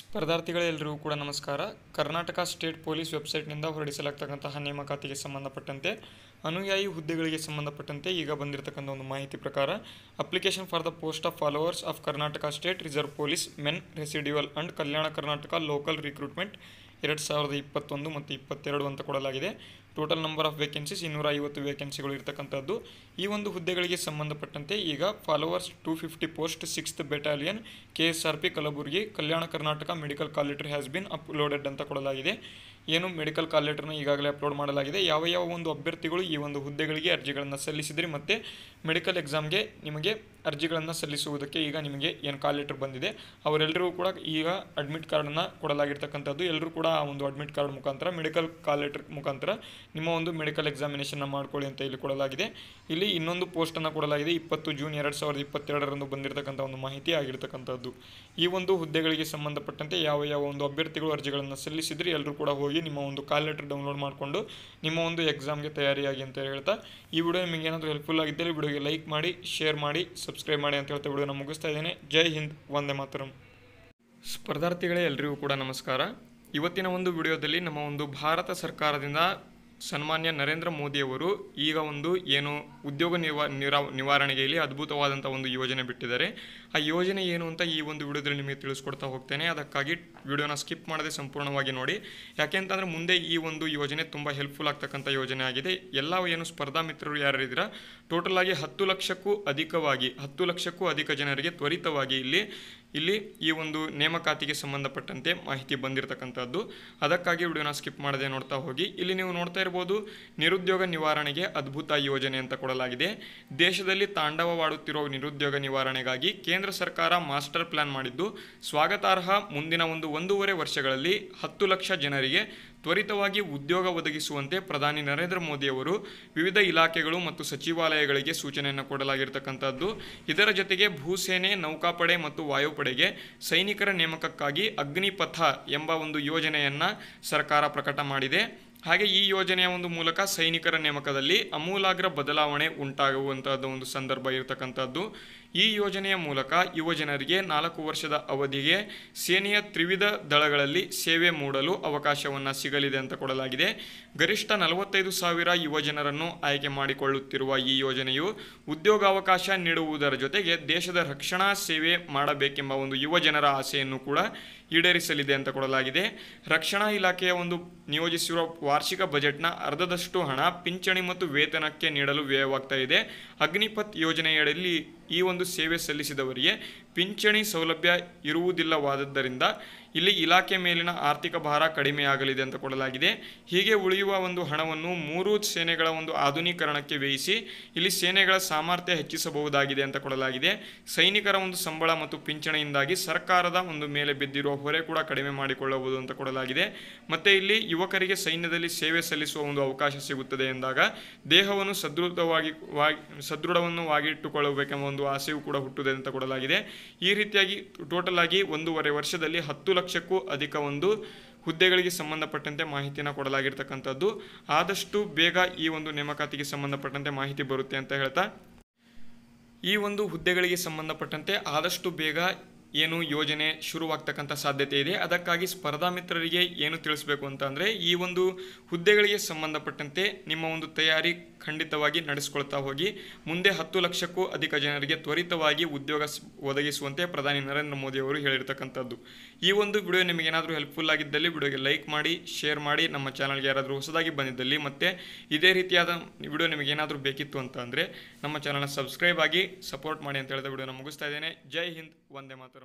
ಸ್ಪರ್ಧಾರ್ಥಿಗಳೆಲ್ಲರಿಗೂ ಕೂಡ ನಮಸ್ಕಾರ Karnataka state police ವೆಬ್ಸೈಟ್ನಿಂದ ಹೊರಡಿಸಲಾಗ್ತಕ್ಕಂತಹ ನೇಮಕಾತಿಗೆ ಸಂಬಂಧಪಟ್ಟಂತೆ ಅನುಯಾಯಿ ಹುದ್ದೆಗಳಿಗೆ ಸಂಬಂಧಪಟ್ಟಂತೆ ಈಗ ಬಂದಿರತಕ್ಕಂಥ ಒಂದು ಮಾಹಿತಿ ಪ್ರಕಾರ application for the post of followers of Karnataka state reserve police men residual and Kalyana Karnataka local recruitment ಎರಡು ಸಾವಿರದ ಇಪ್ಪತ್ತೊಂದು ಮತ್ತು ಇಪ್ಪತ್ತೆರಡು ಅಂತ ಕೊಡಲಾಗಿದೆ ಟೋಟಲ್ ನಂಬರ್ ಆಫ್ ವೇಕೆನ್ಸೀಸ್ ಇನ್ನೂರ ಐವತ್ತು ವೇಕೆನ್ಸಿಗಳು ಇರತಕ್ಕಂಥದ್ದು ಈ ಒಂದು ಹುದ್ದೆಗಳಿಗೆ ಸಂಬಂಧಪಟ್ಟಂತೆ ಈಗ followers two fifty post sixth battalion K S R P Kalaburagi Kalyana Karnataka medical call has been uploaded ಅಂತ ಕೊಡಲಾಗಿದೆ ಏನು ಮೆಡಿಕಲ್ ಕಾಲ್ ಈಗಾಗಲೇ ಅಪ್ಲೋಡ್ ಮಾಡಲಾಗಿದೆ ಯಾವ ಯಾವ ಒಂದು ಅಭ್ಯರ್ಥಿಗಳು ಈ ಒಂದು ಹುದ್ದೆಗಳಿಗೆ ಅರ್ಜಿಗಳನ್ನು ಸಲ್ಲಿಸಿದರೆ ಮತ್ತು ಮೆಡಿಕಲ್ ಎಕ್ಸಾಮ್ಗೆ ನಿಮಗೆ ಅರ್ಜಿಗಳನ್ನು ಸಲ್ಲಿಸುವುದಕ್ಕೆ ಈಗ ನಿಮಗೆ ಏನು ಕಾಲ್ ಲೆಟ್ರ್ ಬಂದಿದೆ ಅವರೆಲ್ಲರಿಗೂ ಕೂಡ ಈಗ ಅಡ್ಮಿಟ್ ಕಾರ್ಡನ್ನು ಕೊಡಲಾಗಿರ್ತಕ್ಕಂಥದ್ದು ಎಲ್ಲರೂ ಕೂಡ ಆ ಒಂದು ಅಡ್ಮಿಟ್ ಕಾರ್ಡ್ ಮುಖಾಂತರ ಮೆಡಿಕಲ್ ಕಾಲ್ ಲೆಟ್ರ್ ಮುಖಾಂತರ ನಿಮ್ಮ ಒಂದು ಮೆಡಿಕಲ್ ಎಕ್ಸಾಮಿನೇಷನ್ನ ಮಾಡ್ಕೊಳ್ಳಿ ಅಂತ ಇಲ್ಲಿ ಕೊಡಲಾಗಿದೆ ಇಲ್ಲಿ ಇನ್ನೊಂದು ಪೋಸ್ಟನ್ನು ಕೊಡಲಾಗಿದೆ ಇಪ್ಪತ್ತು ಜೂನ್ ಎರಡು ಸಾವಿರದ ಇಪ್ಪತ್ತೆರಡರಂದು ಬಂದಿರತಕ್ಕಂಥ ಒಂದು ಮಾಹಿತಿ ಆಗಿರ್ತಕ್ಕಂಥದ್ದು ಈ ಒಂದು ಹುದ್ದೆಗಳಿಗೆ ಸಂಬಂಧಪಟ್ಟಂತೆ ಯಾವ ಯಾವ ಒಂದು ಅಭ್ಯರ್ಥಿಗಳು ಅರ್ಜಿಗಳನ್ನು ಸಲ್ಲಿಸಿದರೆ ಎಲ್ಲರೂ ಕೂಡ ಹೋಗಿ ನಿಮ್ಮ ಒಂದು ಕಾಲ್ ಲೆಟ್ರ್ ಡೌನ್ಲೋಡ್ ಮಾಡಿಕೊಂಡು ನಿಮ್ಮ ಒಂದು ಎಕ್ಸಾಮ್ಗೆ ತಯಾರಿಯಾಗಿ ಅಂತ ಹೇಳ್ತಾ ಈ ವಿಡಿಯೋ ನಿಮಗೆ ಏನಾದರೂ ಹೆಲ್ಪ್ಫುಲ್ ಆಗಿದ್ದರೆ ವಿಡಿಯೋಗೆ ಲೈಕ್ ಮಾಡಿ ಶೇರ್ ಮಾಡಿ ಸಬ್ಸ್ಕ್ರೈಬ್ ಮಾಡಿ ಅಂತ ಹೇಳ್ತಾ ವಿಡಿಯೋನ ಮುಗಿಸ್ತಾ ಇದ್ದೇನೆ ಜೈ ಹಿಂದ್ ವಂದೇ ಮಾತರಂ ಸ್ಪರ್ಧಾರ್ಥಿಗಳೇ ಎಲ್ರಿಗೂ ಕೂಡ ನಮಸ್ಕಾರ ಇವತ್ತಿನ ಒಂದು ವಿಡಿಯೋದಲ್ಲಿ ನಮ್ಮ ಒಂದು ಭಾರತ ಸರ್ಕಾರದಿಂದ ಸನ್ಮಾನ್ಯ ನರೇಂದ್ರ ಮೋದಿಯವರು ಈಗ ಒಂದು ಏನು ಉದ್ಯೋಗ ನಿವಾ ನಿರ ನಿವಾರಣೆಗೆಯಲ್ಲಿ ಅದ್ಭುತವಾದಂಥ ಒಂದು ಯೋಜನೆ ಬಿಟ್ಟಿದ್ದಾರೆ ಆ ಯೋಜನೆ ಏನು ಅಂತ ಈ ಒಂದು ವಿಡಿಯೋದಲ್ಲಿ ನಿಮಗೆ ತಿಳಿಸ್ಕೊಡ್ತಾ ಹೋಗ್ತೇನೆ ಅದಕ್ಕಾಗಿ ವಿಡಿಯೋನ ಸ್ಕಿಪ್ ಮಾಡದೆ ಸಂಪೂರ್ಣವಾಗಿ ನೋಡಿ ಅಂತಂದರೆ ಮುಂದೆ ಈ ಒಂದು ಯೋಜನೆ ತುಂಬ ಹೆಲ್ಪ್ಫುಲ್ ಆಗ್ತಕ್ಕಂಥ ಯೋಜನೆ ಆಗಿದೆ ಎಲ್ಲ ಏನು ಸ್ಪರ್ಧಾ ಮಿತ್ರರು ಯಾರಿದ್ದೀರಾ ಟೋಟಲ್ ಆಗಿ ಹತ್ತು ಲಕ್ಷಕ್ಕೂ ಅಧಿಕವಾಗಿ ಹತ್ತು ಲಕ್ಷಕ್ಕೂ ಅಧಿಕ ಜನರಿಗೆ ತ್ವರಿತವಾಗಿ ಇಲ್ಲಿ ಇಲ್ಲಿ ಈ ಒಂದು ನೇಮಕಾತಿಗೆ ಸಂಬಂಧಪಟ್ಟಂತೆ ಮಾಹಿತಿ ಬಂದಿರತಕ್ಕಂಥದ್ದು ಅದಕ್ಕಾಗಿ ವಿಡಿಯೋನ ಸ್ಕಿಪ್ ಮಾಡದೆ ನೋಡ್ತಾ ಹೋಗಿ ಇಲ್ಲಿ ನೀವು ನೋಡ್ತಾ ಇರ್ಬೋದು ನಿರುದ್ಯೋಗ ನಿವಾರಣೆಗೆ ಅದ್ಭುತ ಯೋಜನೆ ಅಂತ ಕೊಡಲಾಗಿದೆ ದೇಶದಲ್ಲಿ ತಾಂಡವವಾಡುತ್ತಿರುವ ನಿರುದ್ಯೋಗ ನಿವಾರಣೆಗಾಗಿ ಕೇಂದ್ರ ಸರ್ಕಾರ ಮಾಸ್ಟರ್ ಪ್ಲಾನ್ ಮಾಡಿದ್ದು ಸ್ವಾಗತಾರ್ಹ ಮುಂದಿನ ಒಂದು ಒಂದೂವರೆ ವರ್ಷಗಳಲ್ಲಿ ಹತ್ತು ಲಕ್ಷ ಜನರಿಗೆ ತ್ವರಿತವಾಗಿ ಉದ್ಯೋಗ ಒದಗಿಸುವಂತೆ ಪ್ರಧಾನಿ ನರೇಂದ್ರ ಮೋದಿ ಅವರು ವಿವಿಧ ಇಲಾಖೆಗಳು ಮತ್ತು ಸಚಿವಾಲಯಗಳಿಗೆ ಸೂಚನೆಯನ್ನು ಕೊಡಲಾಗಿರ್ತಕ್ಕಂಥದ್ದು ಇದರ ಜೊತೆಗೆ ಭೂಸೇನೆ ನೌಕಾಪಡೆ ಮತ್ತು ವಾಯುಪಡೆಗೆ ಸೈನಿಕರ ನೇಮಕಕ್ಕಾಗಿ ಅಗ್ನಿಪಥ ಎಂಬ ಒಂದು ಯೋಜನೆಯನ್ನು ಸರ್ಕಾರ ಪ್ರಕಟ ಮಾಡಿದೆ ಹಾಗೆ ಈ ಯೋಜನೆಯ ಒಂದು ಮೂಲಕ ಸೈನಿಕರ ನೇಮಕದಲ್ಲಿ ಅಮೂಲಾಗ್ರ ಬದಲಾವಣೆ ಉಂಟಾಗುವಂಥದ್ದು ಒಂದು ಸಂದರ್ಭ ಇರತಕ್ಕಂಥದ್ದು ಈ ಯೋಜನೆಯ ಮೂಲಕ ಯುವಜನರಿಗೆ ನಾಲ್ಕು ವರ್ಷದ ಅವಧಿಗೆ ಸೇನೆಯ ತ್ರಿವಿಧ ದಳಗಳಲ್ಲಿ ಸೇವೆ ಮೂಡಲು ಅವಕಾಶವನ್ನು ಸಿಗಲಿದೆ ಅಂತ ಕೊಡಲಾಗಿದೆ ಗರಿಷ್ಠ ನಲವತ್ತೈದು ಸಾವಿರ ಯುವಜನರನ್ನು ಆಯ್ಕೆ ಮಾಡಿಕೊಳ್ಳುತ್ತಿರುವ ಈ ಯೋಜನೆಯು ಉದ್ಯೋಗಾವಕಾಶ ನೀಡುವುದರ ಜೊತೆಗೆ ದೇಶದ ರಕ್ಷಣಾ ಸೇವೆ ಮಾಡಬೇಕೆಂಬ ಒಂದು ಯುವಜನರ ಆಸೆಯನ್ನು ಕೂಡ ಈಡೇರಿಸಲಿದೆ ಅಂತ ಕೊಡಲಾಗಿದೆ ರಕ್ಷಣಾ ಇಲಾಖೆಯ ಒಂದು ನಿಯೋಜಿಸಿರುವ ವಾರ್ಷಿಕ ಬಜೆಟ್ನ ಅರ್ಧದಷ್ಟು ಹಣ ಪಿಂಚಣಿ ಮತ್ತು ವೇತನಕ್ಕೆ ನೀಡಲು ವ್ಯಯವಾಗ್ತಾ ಇದೆ ಅಗ್ನಿಪಥ್ ಯೋಜನೆಯಡಿಯಲ್ಲಿ ಈ ಒಂದು ಸೇವೆ ಸಲ್ಲಿಸಿದವರಿಗೆ ಪಿಂಚಣಿ ಸೌಲಭ್ಯ ಇರುವುದಿಲ್ಲವಾದದ್ದರಿಂದ ಇಲ್ಲಿ ಇಲಾಖೆ ಮೇಲಿನ ಆರ್ಥಿಕ ಭಾರ ಕಡಿಮೆಯಾಗಲಿದೆ ಅಂತ ಕೊಡಲಾಗಿದೆ ಹೀಗೆ ಉಳಿಯುವ ಒಂದು ಹಣವನ್ನು ಮೂರು ಸೇನೆಗಳ ಒಂದು ಆಧುನೀಕರಣಕ್ಕೆ ವ್ಯಯಿಸಿ ಇಲ್ಲಿ ಸೇನೆಗಳ ಸಾಮರ್ಥ್ಯ ಹೆಚ್ಚಿಸಬಹುದಾಗಿದೆ ಅಂತ ಕೊಡಲಾಗಿದೆ ಸೈನಿಕರ ಒಂದು ಸಂಬಳ ಮತ್ತು ಪಿಂಚಣಿಯಿಂದಾಗಿ ಸರ್ಕಾರದ ಒಂದು ಮೇಲೆ ಬಿದ್ದಿರುವ ಹೊರೆ ಕೂಡ ಕಡಿಮೆ ಮಾಡಿಕೊಳ್ಳಬಹುದು ಅಂತ ಕೊಡಲಾಗಿದೆ ಮತ್ತು ಇಲ್ಲಿ ಯುವಕರಿಗೆ ಸೈನ್ಯದಲ್ಲಿ ಸೇವೆ ಸಲ್ಲಿಸುವ ಒಂದು ಅವಕಾಶ ಸಿಗುತ್ತದೆ ಎಂದಾಗ ದೇಹವನ್ನು ಸದೃಢವಾಗಿ ಸದೃಢವನ್ನು ವಾಗಿಟ್ಟುಕೊಳ್ಳಬೇಕೆಂಬ ಒಂದು ಆಸೆಯೂ ಕೂಡ ಹುಟ್ಟುತ್ತದೆ ಅಂತ ಕೊಡಲಾಗಿದೆ ಈ ರೀತಿಯಾಗಿ ಟೋಟಲ್ ಆಗಿ ಒಂದೂವರೆ ವರ್ಷದಲ್ಲಿ ಹತ್ತು ಲಕ್ಷಕ್ಕೂ ಅಧಿಕ ಒಂದು ಹುದ್ದೆಗಳಿಗೆ ಸಂಬಂಧಪಟ್ಟಂತೆ ಮಾಹಿತಿನ ಕೊಡಲಾಗಿರ್ತಕ್ಕಂಥದ್ದು ಆದಷ್ಟು ಬೇಗ ಈ ಒಂದು ನೇಮಕಾತಿಗೆ ಸಂಬಂಧಪಟ್ಟಂತೆ ಮಾಹಿತಿ ಬರುತ್ತೆ ಅಂತ ಹೇಳ್ತಾ ಈ ಒಂದು ಹುದ್ದೆಗಳಿಗೆ ಸಂಬಂಧಪಟ್ಟಂತೆ ಆದಷ್ಟು ಬೇಗ ಏನು ಯೋಜನೆ ಶುರುವಾಗ್ತಕ್ಕಂಥ ಸಾಧ್ಯತೆ ಇದೆ ಅದಕ್ಕಾಗಿ ಸ್ಪರ್ಧಾ ಮಿತ್ರರಿಗೆ ಏನು ತಿಳಿಸಬೇಕು ಅಂತ ಅಂದರೆ ಈ ಒಂದು ಹುದ್ದೆಗಳಿಗೆ ಸಂಬಂಧಪಟ್ಟಂತೆ ನಿಮ್ಮ ಒಂದು ತಯಾರಿ ಖಂಡಿತವಾಗಿ ನಡೆಸ್ಕೊಳ್ತಾ ಹೋಗಿ ಮುಂದೆ ಹತ್ತು ಲಕ್ಷಕ್ಕೂ ಅಧಿಕ ಜನರಿಗೆ ತ್ವರಿತವಾಗಿ ಉದ್ಯೋಗ ಒದಗಿಸುವಂತೆ ಪ್ರಧಾನಿ ನರೇಂದ್ರ ಮೋದಿ ಅವರು ಹೇಳಿರ್ತಕ್ಕಂಥದ್ದು ಈ ಒಂದು ವಿಡಿಯೋ ನಿಮಗೇನಾದರೂ ಹೆಲ್ಪ್ಫುಲ್ ಆಗಿದ್ದಲ್ಲಿ ವಿಡಿಯೋಗೆ ಲೈಕ್ ಮಾಡಿ ಶೇರ್ ಮಾಡಿ ನಮ್ಮ ಚಾನಲ್ಗೆ ಯಾರಾದರೂ ಹೊಸದಾಗಿ ಬಂದಿದ್ದಲ್ಲಿ ಮತ್ತು ಇದೇ ರೀತಿಯಾದ ವಿಡಿಯೋ ನಿಮಗೇನಾದರೂ ಬೇಕಿತ್ತು ಅಂತ ನಮ್ಮ ಚಾನಲ್ನ ಸಬ್ಸ್ಕ್ರೈಬ್ ಆಗಿ ಸಪೋರ್ಟ್ ಮಾಡಿ ಅಂತ ಹೇಳಿದ ವಿಡಿಯೋನ ಮುಗಿಸ್ತಾ ಇದ್ದೇನೆ ಜೈ ಹಿಂದ್ ವಂದೇ ಮಾತು